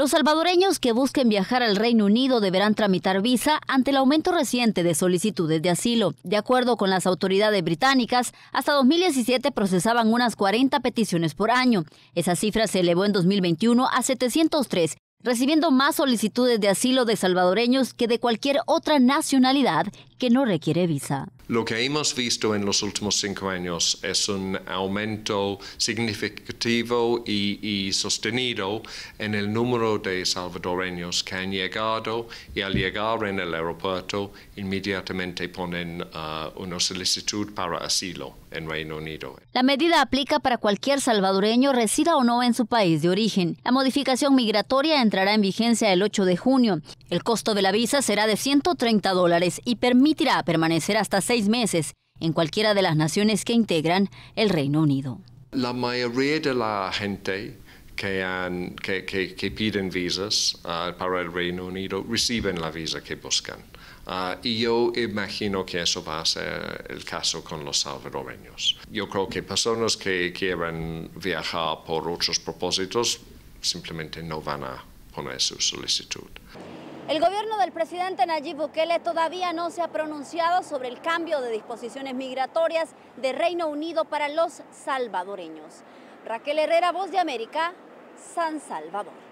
Los salvadoreños que busquen viajar al Reino Unido deberán tramitar visa ante el aumento reciente de solicitudes de asilo. De acuerdo con las autoridades británicas, hasta 2017 procesaban unas 40 peticiones por año. Esa cifra se elevó en 2021 a 703, recibiendo más solicitudes de asilo de salvadoreños que de cualquier otra nacionalidad que no requiere visa. Lo que hemos visto en los últimos cinco años es un aumento significativo y, sostenido en el número de salvadoreños que han llegado y al llegar en el aeropuerto inmediatamente ponen uh, una solicitud para asilo en Reino Unido. La medida aplica para cualquier salvadoreño resida o no en su país de origen. La modificación migratoria entrará en vigencia el 8 de junio. El costo de la visa será de 130 dólares y permitirá permanecer hasta seis meses en cualquiera de las naciones que integran el Reino Unido. La mayoría de la gente que, piden visas ah, para el Reino Unido reciben la visa que buscan. Ah, y yo imagino que eso va a ser el caso con los salvadoreños. Yo creo que personas que quieran viajar por otros propósitos simplemente no van a poner su solicitud. El gobierno del presidente Nayib Bukele todavía no se ha pronunciado sobre el cambio de disposiciones migratorias de Reino Unido para los salvadoreños. Raquel Herrera, Voz de América, San Salvador.